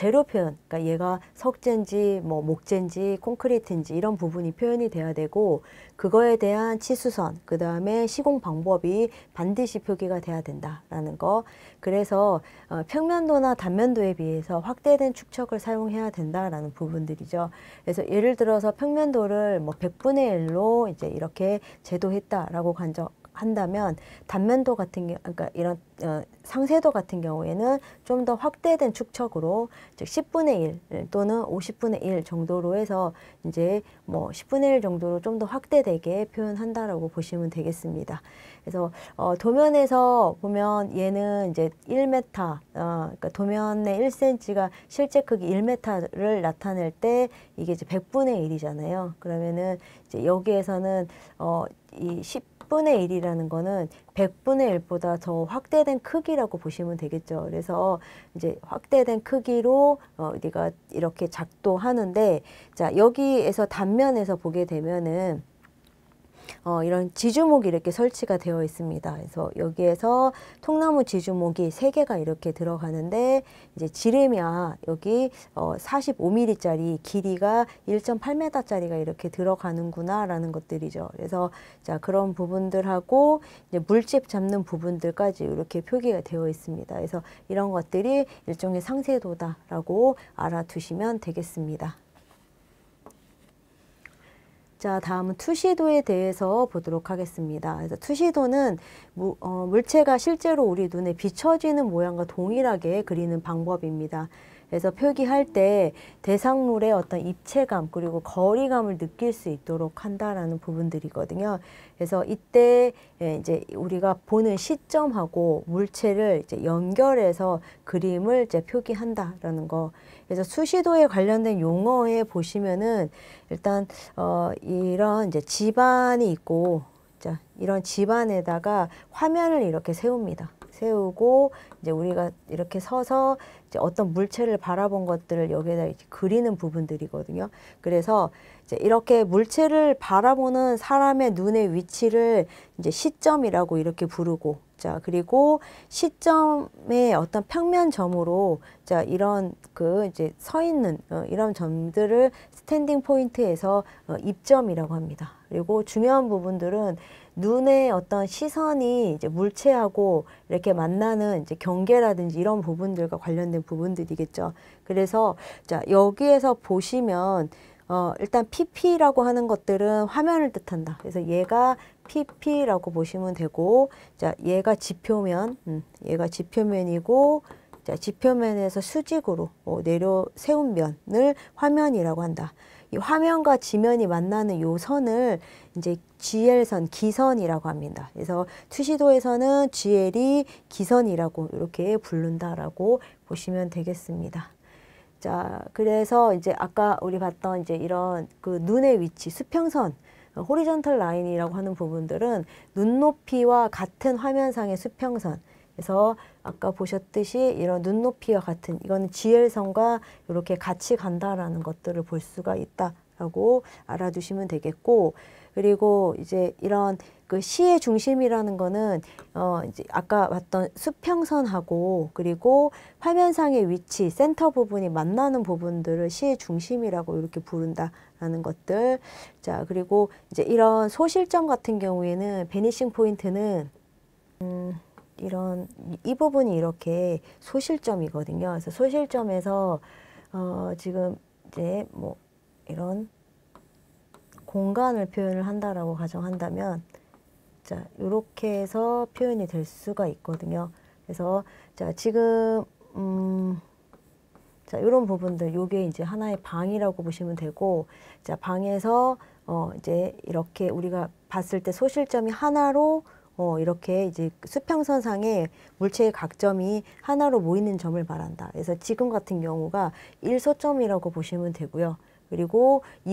재료 표현, 그러니까 얘가 석재인지 뭐 목재인지 콘크리트인지 이런 부분이 표현이 돼야 되고 그거에 대한 치수선, 그 다음에 시공 방법이 반드시 표기가 돼야 된다라는 거. 그래서 어, 평면도나 단면도에 비해서 확대된 축척을 사용해야 된다라는 부분들이죠. 그래서 예를 들어서 평면도를 뭐 100분의 1로 이제 이렇게 제도했다라고 간적 한다면 단면도 같은 게 그러니까 이런 어, 상세도 같은 경우에는 좀 더 확대된 축척으로 즉 10분의 1 또는 50분의 1 정도로 해서 이제 뭐 10분의 1 정도로 좀 더 확대되게 표현한다라고 보시면 되겠습니다. 그래서 어, 도면에서 보면 얘는 이제 1m 어, 그러니까 도면의 1cm가 실제 크기 1m를 나타낼 때 이게 이제 100분의 1이잖아요. 그러면은 이제 여기에서는 어, 이 10, 100분의 1이라는 거는 100분의 1보다 더 확대된 크기라고 보시면 되겠죠. 그래서 이제 확대된 크기로 어, 우리가 이렇게 작도하는데 자 여기에서 단면에서 보게 되면은 어, 이런 지주목이 이렇게 설치가 되어 있습니다. 그래서 여기에서 통나무 지주목이 세개가 이렇게 들어가는데 이제 지름이야 여기 어, 45mm짜리 길이가 1.8m짜리가 이렇게 들어가는구나라는 것들이죠. 그래서 자 그런 부분들하고 이제 물집 잡는 부분들까지 이렇게 표기가 되어 있습니다. 그래서 이런 것들이 일종의 상세도다라고 알아두시면 되겠습니다. 자, 다음은 투시도에 대해서 보도록 하겠습니다. 그래서 투시도는 무, 어, 물체가 실제로 우리 눈에 비춰지는 모양과 동일하게 그리는 방법입니다. 그래서 표기할 때 대상물의 어떤 입체감 그리고 거리감을 느낄 수 있도록 한다라는 부분들이거든요. 그래서 이때 예, 이제 우리가 보는 시점하고 물체를 이제 연결해서 그림을 이제 표기한다라는 거. 그래서 수시도에 관련된 용어에 보시면은 일단 어 이런 이제 집안이 있고 자, 이런 집안에다가 화면을 이렇게 세웁니다. 세우고 이제 우리가 이렇게 서서 이제 어떤 물체를 바라본 것들을 여기에다 이제 그리는 부분들이거든요. 그래서 이제 이렇게 물체를 바라보는 사람의 눈의 위치를 이제 시점이라고 이렇게 부르고 자, 그리고 시점의 어떤 평면 점으로 자, 이런 그 이제 서 있는 어, 이런 점들을 스탠딩 포인트에서 어, 입점이라고 합니다. 그리고 중요한 부분들은 눈의 어떤 시선이 이제 물체하고 이렇게 만나는 이제 경계라든지 이런 부분들과 관련된 부분들이겠죠. 그래서 자, 여기에서 보시면 어, 일단 PP라고 하는 것들은 화면을 뜻한다. 그래서 얘가 PP라고 보시면 되고, 자, 얘가 지표면, 음, 얘가 지표면이고, 자, 지표면에서 수직으로 어, 내려 세운 면을 화면이라고 한다. 이 화면과 지면이 만나는 요 선을 이제 GL선, 기선이라고 합니다. 그래서 투시도에서는 GL이 기선이라고 이렇게 부른다라고 보시면 되겠습니다. 자, 그래서 이제 아까 우리 봤던 이제 이런 그 눈의 위치, 수평선, 호리전털 어, 라인이라고 하는 부분들은 눈높이와 같은 화면상의 수평선. 그래서 아까 보셨듯이 이런 눈높이와 같은 이거는 지 l 성과 이렇게 같이 간다라는 것들을 볼 수가 있다. 라고 알아두시면 되겠고 그리고 이제 이런 그 시의 중심이라는 거는 어 이제 아까 봤던 수평선하고 그리고 화면상의 위치 센터 부분이 만나는 부분들을 시의 중심이라고 이렇게 부른다라는 것들 자 그리고 이제 이런 소실점 같은 경우에는 베니싱 포인트는 음 이런 이 부분이 이렇게 소실점이거든요. 그래서 소실점에서 어 지금 이제 뭐 이런 공간을 표현을 한다라고 가정한다면 자 이렇게 해서 표현이 될 수가 있거든요. 그래서 자 지금 음, 자 이런 부분들 요게 이제 하나의 방이라고 보시면 되고 자 방에서 어 이제 이렇게 우리가 봤을 때 소실점이 하나로 어, 이렇게 이제 수평선상에 물체의 각점이 하나로 모이는 점을 말한다. 그래서 지금 같은 경우가 일소점이라고 보시면 되고요. 그리고 이